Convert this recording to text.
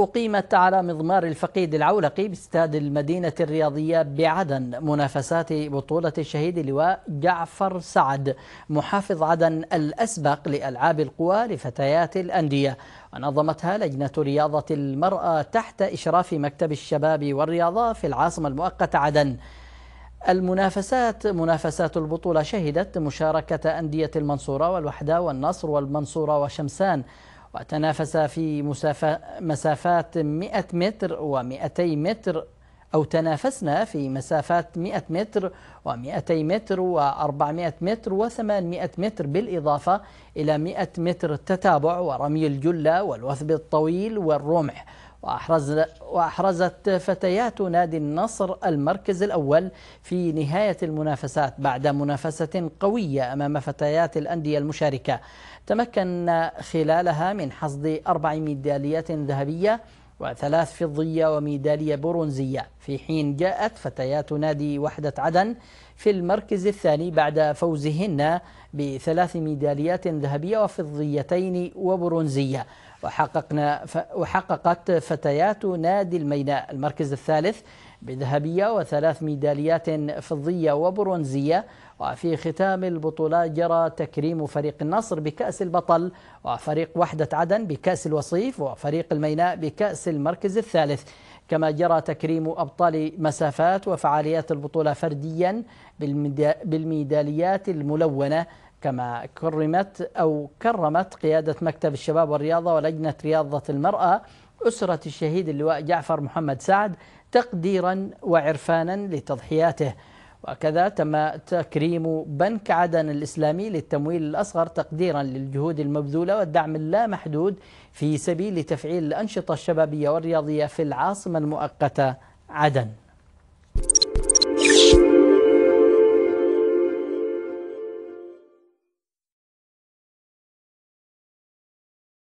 أقيمت على مضمار الفقيد العولقي باستاد المدينة الرياضية بعدن منافسات بطولة الشهيد اللواء جعفر سعد محافظ عدن الأسبق لألعاب القوى لفتيات الأندية ونظمتها لجنة رياضة المرأة تحت إشراف مكتب الشباب والرياضة في العاصمة المؤقتة عدن المنافسات منافسات البطولة شهدت مشاركة أندية المنصورة والوحدة والنصر والمنصورة وشمسان وتنافس في مسافات 100 متر و200 متر أو تنافسنا في مسافات 100 متر و200 متر و400 متر و800 متر بالإضافة إلى 100 متر التتابع ورمي الجلة والوثب الطويل والرمح وأحرز وأحرزت فتيات نادي النصر المركز الأول في نهاية المنافسات بعد منافسة قوية أمام فتيات الأندية المشاركة تمكن خلالها من حصد أربع ميداليات ذهبية وثلاث فضية وميدالية برونزية في حين جاءت فتيات نادي وحدة عدن في المركز الثاني بعد فوزهن بثلاث ميداليات ذهبية وفضيتين وبرونزية وحققنا وحققت فتيات نادي الميناء المركز الثالث بذهبية وثلاث ميداليات فضية وبرونزية وفي ختام البطولة جرى تكريم فريق النصر بكأس البطل وفريق وحدة عدن بكأس الوصيف وفريق الميناء بكأس المركز الثالث كما جرى تكريم أبطال مسافات وفعاليات البطولة فرديا بالميداليات الملونة كما كرمت أو كرمت قيادة مكتب الشباب والرياضة ولجنة رياضة المرأة أسرة الشهيد اللواء جعفر محمد سعد تقديرا وعرفانا لتضحياته وكذا تم تكريم بنك عدن الإسلامي للتمويل الأصغر تقديرا للجهود المبذولة والدعم اللامحدود في سبيل تفعيل الأنشطة الشبابية والرياضية في العاصمة المؤقتة عدن